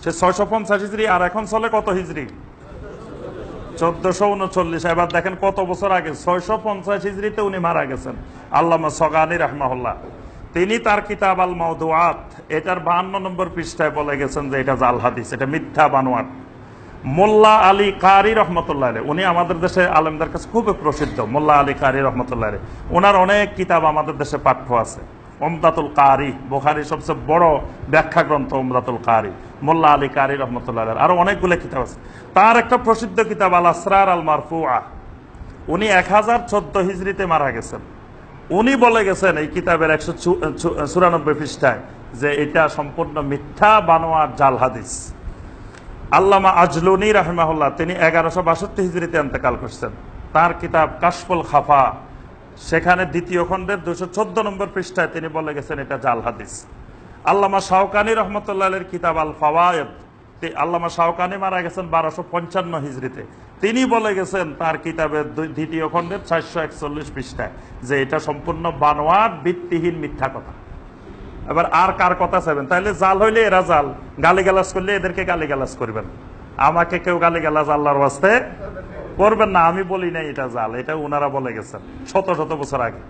সে ছয়শো পঞ্চাশ হিজড়ি আর এখন চলে কত হিজড়ি চোদ্দশো উনচল্লিশ এবার দেখেন কত বছর আগে ছয়শো পঞ্চাশ ইজরিতে উনি মারা গেছেন আল্লামা সগানি রহমাহুল্লাহ তিনি তার কিতাব আল মাদুয়াত এটার বাহান্ন নম্বর পৃষ্ঠায় বলে গেছেন যে এটা জাল হাদিস এটা মিথ্যা বানোয়াট মোল্লা আলী কারি রহমতুল্লাহ উনি আমাদের দেশে আলমদের কাছে খুবই প্রসিদ্ধ মোল্লা আলী কারি রহমতুল্লাহ ওনার অনেক কিতাব আমাদের দেশে পাঠ্য আছে ওমদাতুল কারি বোখারি সবচেয়ে বড় ব্যাখ্যা গ্রন্থ ওমদাতুল কারি মোল্লা আলী কারি রহমতুল্লাহ আরও অনেকগুলো কিতাব আছে তার একটা প্রসিদ্ধ কিতাব আল আসরার আল মারফুয়া উনি এক হাজার চোদ্দ হিজড়িতে মারা গেছেন উনি বলে গেছেন এই কিতাবের একশো চুরানব্বই পৃষ্ঠায় যে এটা সম্পূর্ণ মিথ্যা বানোয়ার জাল হাদিস আল্লামা আজলুনি রাহমাহুল্লাহ তিনি এগারোশো বাষট্টি হিজড়িতে এতেকাল করছেন তার কিতাব কাশফুল খাফা সেখানে দ্বিতীয় খণ্ডের দুশো চোদ্দ নম্বর পৃষ্ঠায় তিনি বলে গেছেন এটা জাল হাদিস আল্লামা শাহকানি রহমতুল্লাহের কিতাব আল ফাওয়ায়দ আল্লামা শাহকানি মারা গেছেন বারোশো পঞ্চান্ন হিজড়িতে তিনি বলে গেছেন তার কিতাবের দ্বিতীয় খণ্ডের চারশো একচল্লিশ পৃষ্ঠায় যে এটা সম্পূর্ণ বানোয়ার ভিত্তিহীন মিথ্যা কথা এবার আর কার কথা চাইবেন তাহলে জাল হইলে এরা জাল গালাস করলে এদেরকে গালাস করবেন আমাকে কেউ গালাস আল্লাহর বাস্তে করবেন না আমি বলি না এটা জাল এটা ওনারা বলে গেছেন শত শত বছর আগে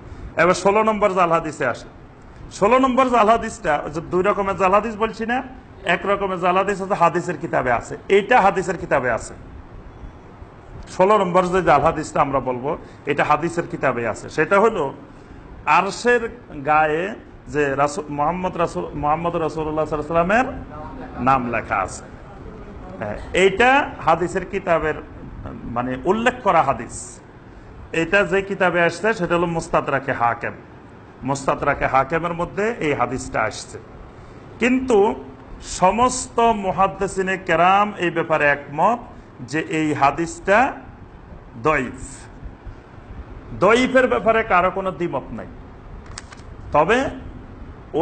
এবার ষোলো নম্বর জাল হাদিসে আসে ষোলো নম্বর জাল হাদিসটা দুই রকমের জাল হাদিস বলছি না এক রকমের জাল হাদিস হচ্ছে হাদিসের কিতাবে আছে এইটা হাদিসের কিতাবে আছে ষোলো নম্বর যে জাল হাদিসটা আমরা বলবো এটা হাদিসের কিতাবে আছে সেটা হলো আরশের গায়ে যে রাসুল মোহাম্মদ রাসুল মোহাম্মদ রাসুল্লাহ সাল্লামের নাম লেখা আছে হ্যাঁ, এইটা হাদিসের কিতাবের মানে উল্লেখ করা হাদিস এটা যে কিতাবে আসছে সেটা হলো রাখে হাকেম রাখে হাকেমের মধ্যে এই হাদিসটা আসছে কিন্তু সমস্ত মহাদ্দেসিনে কেরাম এই ব্যাপারে একমত যে এই হাদিসটা দইফ দইফের ব্যাপারে কারো কোনো দ্বিমত নাই তবে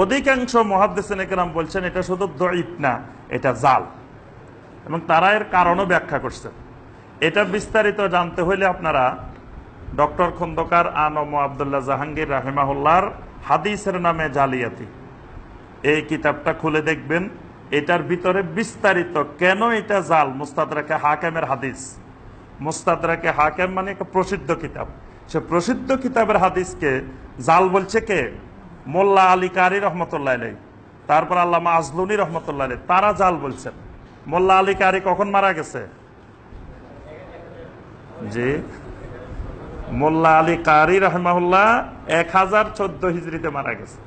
অধিকাংশ মহাদ্দেসিনে কেরাম বলছেন এটা শুধু দইফ না এটা জাল এবং তারা এর কারণও ব্যাখ্যা করছেন এটা বিস্তারিত জানতে হলে আপনারা ডক্টর খন্দকার আনম আবদুল্লাহ জাহাঙ্গীর রাহেমাহুল্লার হাদিসের নামে জালিয়াতি এই কিতাবটা খুলে দেখবেন এটার ভিতরে বিস্তারিত কেন এটা জাল মুস্তাদরাকে হাকেমের হাদিস মুস্তাদরাকে হাকেম মানে একটা প্রসিদ্ধ কিতাব সে প্রসিদ্ধ কিতাবের হাদিসকে জাল বলছে কে মোল্লা আলী কারি রহমতুল্লাহ আলাই তারপর আল্লামা আজলুনি রহমতুল্লাহ আলাই তারা জাল বলছেন মোল্লা আলী কারি কখন মারা গেছে যে মোল্লা আলী কারি রহমাউল্লাহ এক হাজার চোদ্দ হিজড়িতে মারা গেছে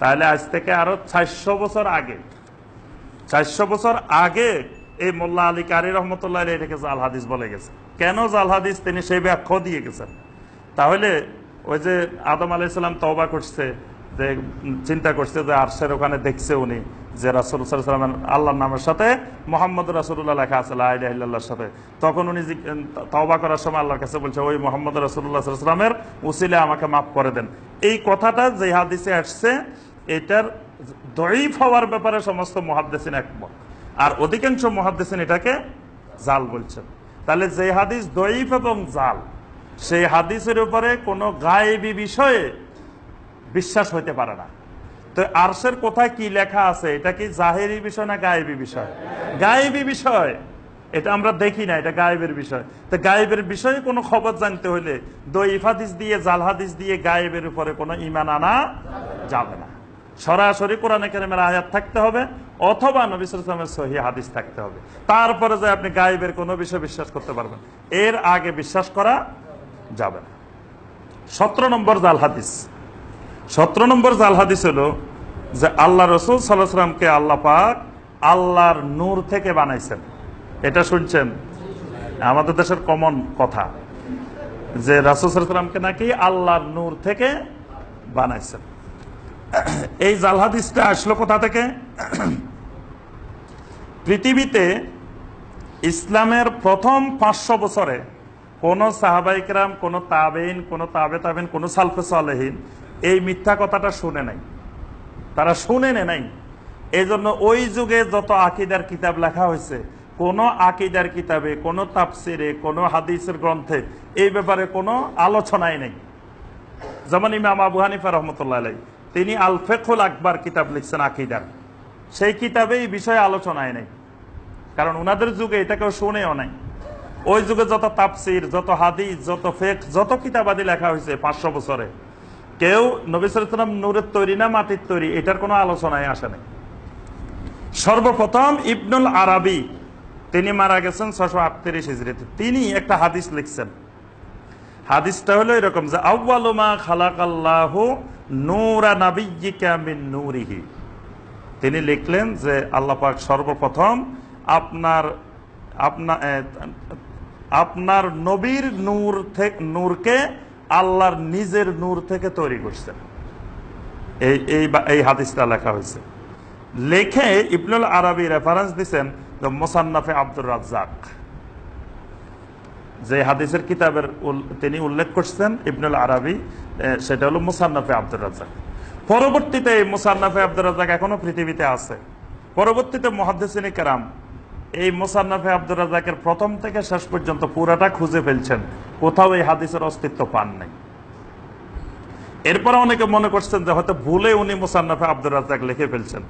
তাহলে আজ থেকে আরো চারশো বছর আগে চারশো বছর আগে এই মোল্লা আলী কারি রহমতুল্লাহ এটাকে জাল হাদিস বলে গেছে কেন জাল হাদিস তিনি সেই ব্যাখ্যা দিয়ে গেছেন তাহলে ওই যে আদম আলাইসাল্লাম তবা করছে যে চিন্তা করছে যে সের ওখানে দেখছে উনি যে রাসুল সাল্লামের আল্লাহর নামের সাথে মোহাম্মদ রাসুল্লাহ লেখা আছে আল্লাহর সাথে তখন উনি তওবা করার সময় আল্লাহর কাছে বলছে ওই মোহাম্মদ রাসুল্লাহ সাল্লামের উসিলে আমাকে মাফ করে দেন এই কথাটা যে হাদিসে আসছে এটার দরিফ হওয়ার ব্যাপারে সমস্ত মহাদ্দেসিন একমত আর অধিকাংশ মহাদ্দেসিন এটাকে জাল বলছেন তাহলে যে হাদিস দরিফ এবং জাল সেই হাদিসের উপরে কোনো গায়েবী বিষয়ে বিশ্বাস হইতে পারে না তো আরশের কোথায় কি লেখা আছে এটা কি জাহেরি বিষয় না গায়েবী বিষয় গায়েবী বিষয় এটা আমরা দেখি না এটা গায়েবের বিষয় তো গায়েবের বিষয়ে কোনো খবর জানতে হলে দইফ ইফাদিস দিয়ে জালহাদিস দিয়ে গায়েবের উপরে কোনো ইমান আনা যাবে না সরাসরি কোরআন কেরামের আয়াত থাকতে হবে অথবা নবিসের সহি হাদিস থাকতে হবে তারপরে যে আপনি গায়েবের কোনো বিষয় বিশ্বাস করতে পারবেন এর আগে বিশ্বাস করা যাবে না সতেরো নম্বর জাল হাদিস সতেরো নম্বর জাল হাদিস হলো যে আল্লাহ রসুল সাল্লাহামকে আল্লাহ পাক আল্লাহর নূর থেকে বানাইছেন এটা শুনছেন আমাদের দেশের কমন কথা যে রাসুল সাল্লামকে নাকি আল্লাহর নূর থেকে বানাইছেন এই জালহাদিসটা আসলো কোথা থেকে পৃথিবীতে ইসলামের প্রথম পাঁচশো বছরে কোনো সাহাবাইকরাম কোনো তাবেইন কোনো তাবে তাবেন কোনো সালফে সালেহীন এই মিথ্যা কথাটা শুনে নাই তারা শুনে নে নাই এই জন্য ওই যুগে যত আকিদার কিতাব লেখা হয়েছে কোনো আকিদার কিতাবে কোনো তাপসিরে কোনো হাদিসের গ্রন্থে এই ব্যাপারে কোনো আলোচনাই নেই যেমন ইমাম আবু হানিফা রহমতুল্লাহ আলাই তিনি আলফেকুল আকবর কিতাব লিখছেন আকিদার সেই কিতাবে এই বিষয়ে আলোচনায় নেই কারণ ওনাদের যুগে এটা কেউ শুনেও নাই ওই যুগে যত তাপসির যত হাদিস যত ফেক যত কিতাবাদি লেখা হয়েছে পাঁচশো বছরে কেউ নবিসাম নূরের তৈরি না মাটির তৈরি এটার কোনো আলোচনায় আসে নাই সর্বপ্রথম ইবনুল আরবি তিনি মারা গেছেন ছশো আটত্রিশ হিজড়িতে তিনি একটা হাদিস লিখছেন হাদিসটা হলো এরকম যে আউ্বালুমা খালাকাল্লাহ নূরা নাবিজিকামিন নূরিহি তিনি লিখলেন যে পাক সর্বপ্রথম আপনার আপনার আপনার নবীর নূর থেকে নূরকে আল্লাহর নিজের নূর থেকে তৈরি করছেন এই এই এই হাদিসটা লেখা হয়েছে লেখে ইবনুল আরবি রেফারেন্স দিচ্ছেন মোসান্নাফে আব্দুর রাজ্জাক যে হাদিসের কিতাবের তিনি উল্লেখ করছেন ইবনুল আরবি সেটা হলো মুসান্নাফে আব্দুর রাজ্জাক পরবর্তীতে এই মুসান্নাফে আব্দুর রাজ্জাক এখনো পৃথিবীতে আছে পরবর্তীতে মহাদ্দেসিনী কেরাম এই মোসান্নফে আব্দুর রাজাকের প্রথম থেকে শেষ পর্যন্ত পুরাটা খুঁজে ফেলছেন কোথাও এই হাদিসের অস্তিত্ব পান নাই এরপরে অনেকে মনে করছেন যে হয়তো ভুলে উনি মোসান্নফে আব্দুর রাজাক লিখে ফেলছেন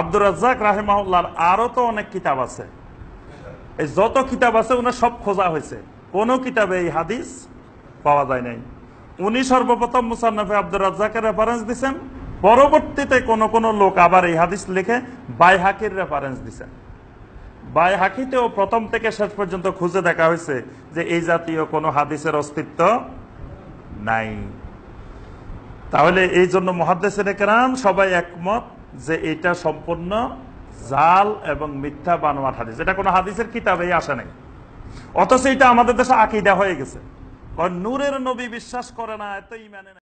আব্দুর রাজ্জাক রাহেমাউল্লাহর আরও তো অনেক কিতাব আছে এই যত কিতাব আছে উনি সব খোঁজা হয়েছে কোন কিতাবে এই হাদিস পাওয়া যায় নাই উনি সর্বপ্রথম মুসান্নফে আব্দুর রাজ্জাকের রেফারেন্স দিচ্ছেন পরবর্তীতে কোন কোন লোক আবার এই হাদিস লিখে বাইহাকির রেফারেন্স দিচ্ছেন বায় হাকিতেও প্রথম থেকে শেষ পর্যন্ত খুঁজে দেখা হয়েছে যে এই জাতীয় কোনো হাদিসের অস্তিত্ব নাই তাহলে এই জন্য মহাদেশের কেরাম সবাই একমত যে এটা সম্পূর্ণ জাল এবং মিথ্যা বানোয়ার হাদিস এটা কোনো হাদিসের কিতাবেই আসে নাই অথচ এটা আমাদের দেশে আকিদা হয়ে গেছে নূরের নবী বিশ্বাস করে না এত ইমানে